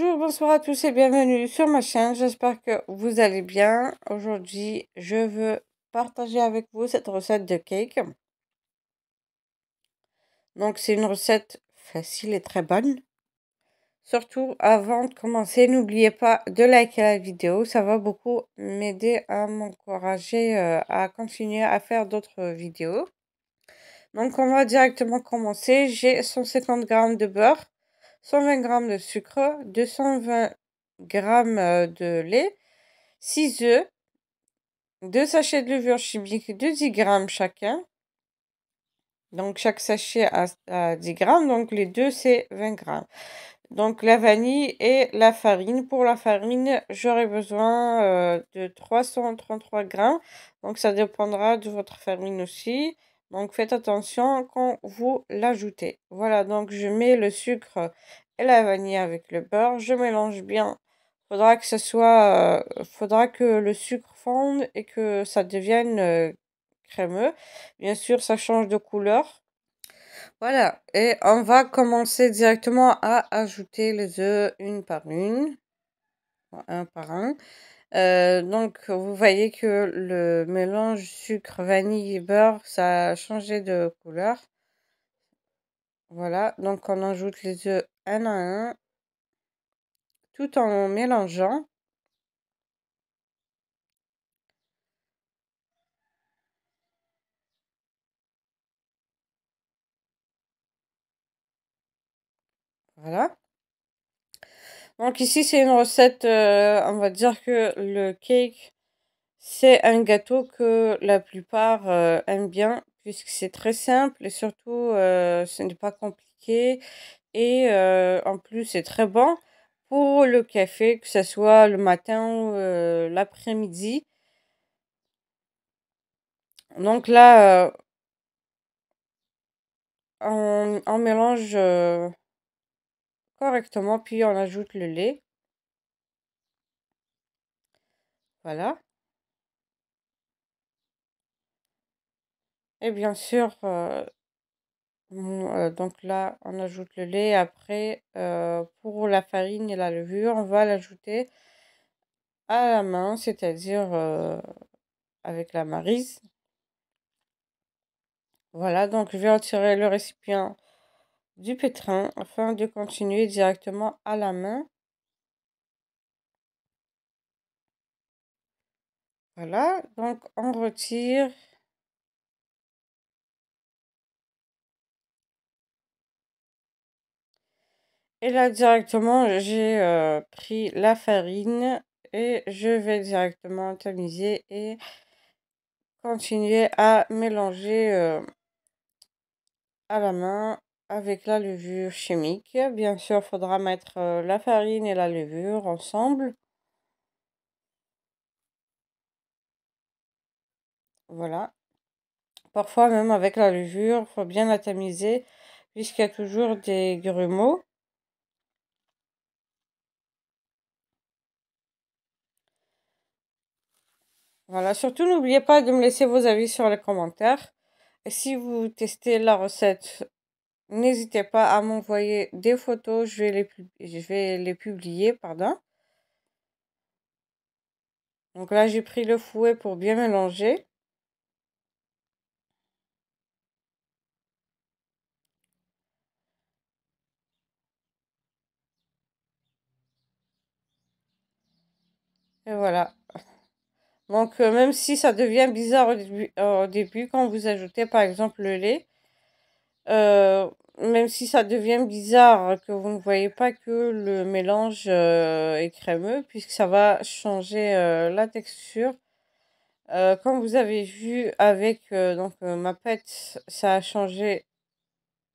bonjour, bonsoir à tous et bienvenue sur ma chaîne. J'espère que vous allez bien. Aujourd'hui, je veux partager avec vous cette recette de cake. Donc, c'est une recette facile et très bonne. Surtout, avant de commencer, n'oubliez pas de liker la vidéo. Ça va beaucoup m'aider à m'encourager euh, à continuer à faire d'autres vidéos. Donc, on va directement commencer. J'ai 150 g de beurre. 120 g de sucre, 220 g euh, de lait, 6 œufs, 2 sachets de levure chimique de 10 g chacun. Donc chaque sachet a, 10 g, donc les deux c'est 20 g. Donc la vanille et la farine. Pour la farine, j'aurai besoin euh, de 333 g. Donc ça dépendra de votre farine aussi. Donc faites attention quand vous l'ajoutez. Voilà, donc je mets le sucre et la vanille avec le beurre. Je mélange bien. Faudra que ce soit, euh, faudra que le sucre fonde et que ça devienne euh, crémeux. Bien sûr, ça change de couleur. Voilà, et on va commencer directement à ajouter les œufs une par une, un par un. Euh, donc, vous voyez que le mélange sucre, vanille et beurre, ça a changé de couleur. Voilà, donc on ajoute les œufs un à un, tout en mélangeant. Voilà. Donc ici, c'est une recette, euh, on va dire que le cake, c'est un gâteau que la plupart euh, aiment bien, puisque c'est très simple et surtout, euh, ce n'est pas compliqué. Et en plus, c'est très bon pour le café, que ce soit le matin ou l'après-midi. Donc là, on, mélange correctement, puis on ajoute le lait. Voilà. Et bien sûr, euh, euh, donc là, on ajoute le lait. Après, euh, pour la farine et la levure, on va l'ajouter à la main, c'est-à-dire avec la marise. Voilà, donc je vais retirer le récipient du pétrin afin de continuer directement à la main. Voilà, donc on retire. Et là directement, j'ai euh, pris la farine et je vais directement tamiser et continuer à mélanger euh, à la main avec la levure chimique. Bien sûr, il faudra mettre euh, la farine et la levure ensemble. Voilà. Parfois, même avec la levure, il faut bien la tamiser puisqu'il y a toujours des grumeaux. Voilà, surtout n'oubliez pas de me laisser vos avis sur les commentaires. Et si vous testez la recette N'hésitez pas à m'envoyer des photos, je vais les, publier, pardon. Donc là, j'ai pris le fouet pour bien mélanger. Et voilà. Donc, euh, même si ça devient bizarre au début, quand vous ajoutez par exemple le lait, euh, même si ça devient bizarre que vous ne voyez pas que le mélange euh, est crémeux, puisque ça va changer euh, la texture. comme vous avez vu avec donc, ma pâte, ça a changé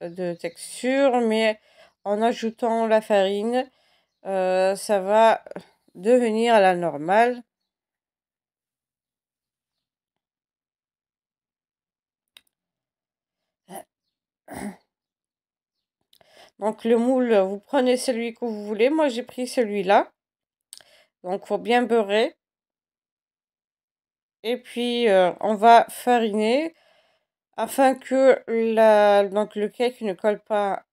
de texture, mais en ajoutant la farine, ça va devenir la normale. Donc le moule, euh, vous prenez celui que vous voulez. Moi, j'ai pris celui-là. Donc, faut bien beurrer. Et puis, euh, on va fariner afin que la, le cake ne colle pas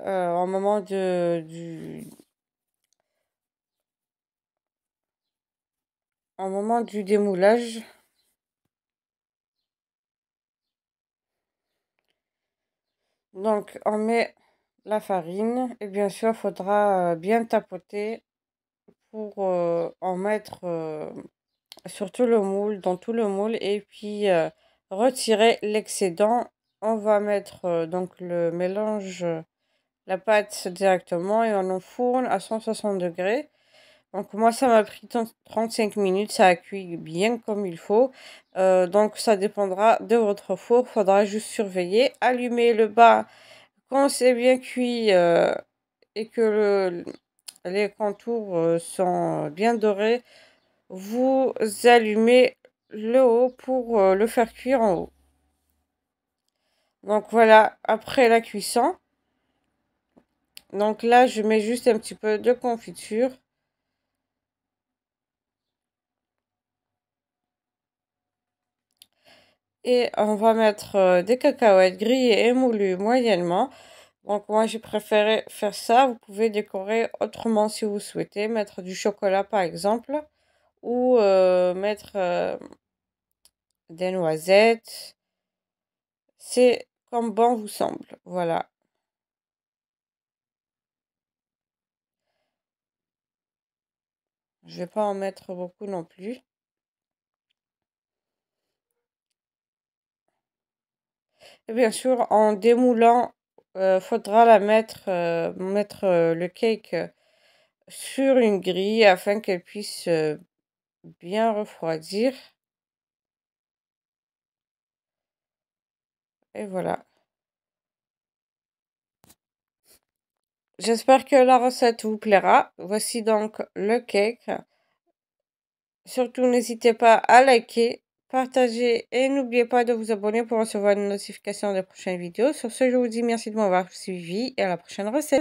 euh, au moment de, au moment du démoulage. Donc, on met la farine et bien sûr, il faudra bien tapoter pour en mettre sur tout le moule, dans tout le moule et puis retirer l'excédent. On va mettre donc le mélange, la pâte directement et on enfourne à 160 degrés donc moi ça m'a pris 35 minutes, ça a cuit bien comme il faut. Euh, donc ça dépendra de votre four, faudra juste surveiller. Allumer le bas quand c'est bien cuit euh, et que les contours euh, sont bien dorés. Vous allumez le haut pour le faire cuire en haut. Donc voilà, après la cuisson. Donc là je mets juste un petit peu de confiture. Et on va mettre euh, des cacahuètes grillées et moulues moyennement. Donc moi j'ai préféré faire ça. Vous pouvez décorer autrement si vous souhaitez. Mettre du chocolat par exemple. Ou euh, mettre euh, des noisettes. C'est comme bon vous semble. Voilà. Je vais pas en mettre beaucoup non plus. bien sûr, en démoulant, euh, faudra la mettre, euh, mettre euh, le cake sur une grille afin qu'elle puisse bien refroidir. Et voilà. J'espère que la recette vous plaira. Voici donc le cake. Surtout, n'hésitez pas à liker, partagez et n'oubliez pas de vous abonner pour recevoir une notification des prochaines vidéos. Sur ce, je vous dis merci de m'avoir suivi et à la prochaine recette.